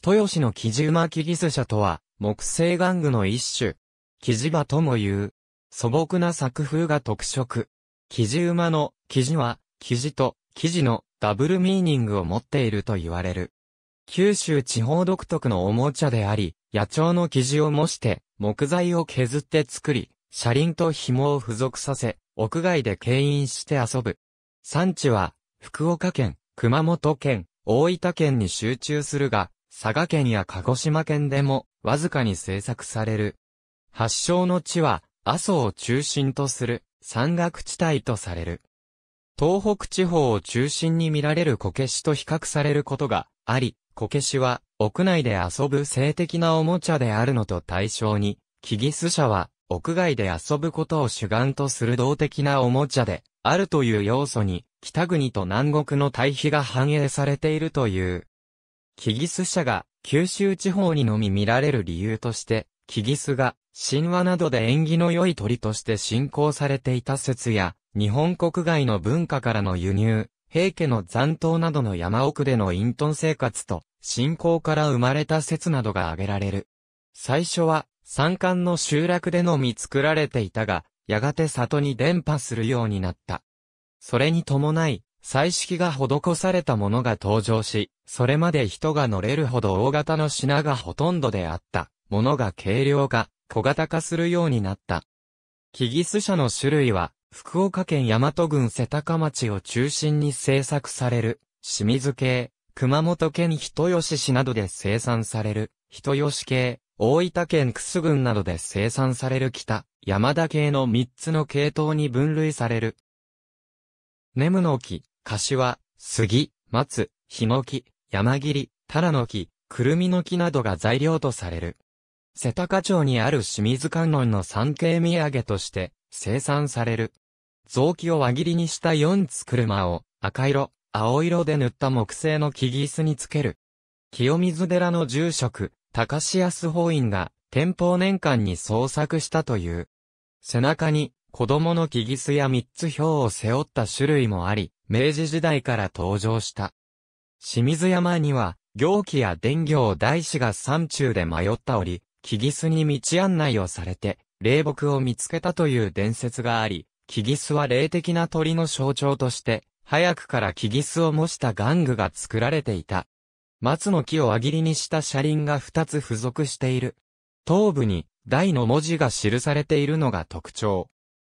人吉の木地馬木ギス社とは、木製玩具の一種。木地馬とも言う。素朴な作風が特色。木地馬の木地は、木地と木地のダブルミーニングを持っていると言われる。九州地方独特のおもちゃであり、野鳥の木地を模して、木材を削って作り、車輪と紐を付属させ、屋外で牽引して遊ぶ。産地は、福岡県、熊本県、大分県に集中するが、佐賀県や鹿児島県でも、わずかに制作される。発祥の地は、阿蘇を中心とする、山岳地帯とされる。東北地方を中心に見られるこけしと比較されることがあり、こけしは、屋内で遊ぶ性的なおもちゃであるのと対象に、キギス社は、屋外で遊ぶことを主眼とする動的なおもちゃで、あるという要素に、北国と南国の対比が反映されているという。キギス社が九州地方にのみ見られる理由として、キギスが神話などで縁起の良い鳥として信仰されていた説や、日本国外の文化からの輸入、平家の残党などの山奥での隠遁生活と、信仰から生まれた説などが挙げられる。最初は、山間の集落でのみ作られていたが、やがて里に伝播するようになった。それに伴い、彩色が施されたものが登場し、それまで人が乗れるほど大型の品がほとんどであった、ものが軽量化、小型化するようになった。キギス社の種類は、福岡県大和郡瀬高町を中心に製作される、清水系、熊本県人吉市などで生産される、人吉系、大分県楠郡などで生産される北、山田系の3つの系統に分類される。ネムの木。柏、杉、松、ヒノキ、山切、タラの木、クルミの木などが材料とされる。瀬高町にある清水観音の産経土産として生産される。雑木を輪切りにした四つ車を赤色、青色で塗った木製の木ギスにつける。清水寺の住職、高志安法院が天保年間に創作したという。背中に子供の木ギスや三つ表を背負った種類もあり、明治時代から登場した。清水山には、行基や伝行大師が山中で迷ったおり、木ギスに道案内をされて、霊木を見つけたという伝説があり、木ギスは霊的な鳥の象徴として、早くから木ギスを模した玩具が作られていた。松の木を輪切りにした車輪が二つ付属している。頭部に、大の文字が記されているのが特徴。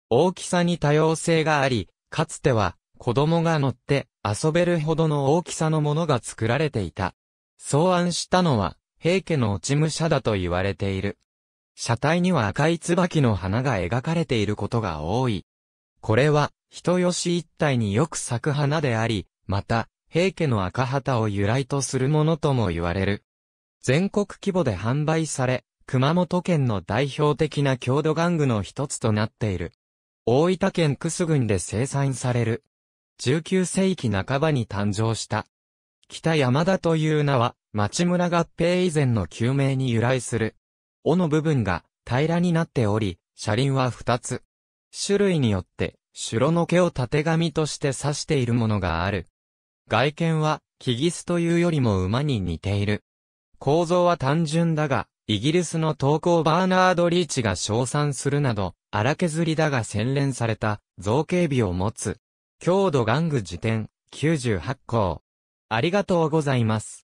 大きさに多様性があり、かつては、子供が乗って遊べるほどの大きさのものが作られていた。草案したのは、平家の落ち武者だと言われている。車体には赤い椿の花が描かれていることが多い。これは、人吉一帯によく咲く花であり、また、平家の赤旗を由来とするものとも言われる。全国規模で販売され、熊本県の代表的な郷土玩具の一つとなっている。大分県楠郡で生産される19世紀半ばに誕生した。北山田という名は、町村合併以前の旧名に由来する。尾の部分が平らになっており、車輪は二つ。種類によって、白の毛を縦紙として刺しているものがある。外見は、キギスというよりも馬に似ている。構造は単純だが、イギリスの投稿バーナード・リーチが称賛するなど、荒削りだが洗練された造形美を持つ。郷土玩具辞典、98校。ありがとうございます。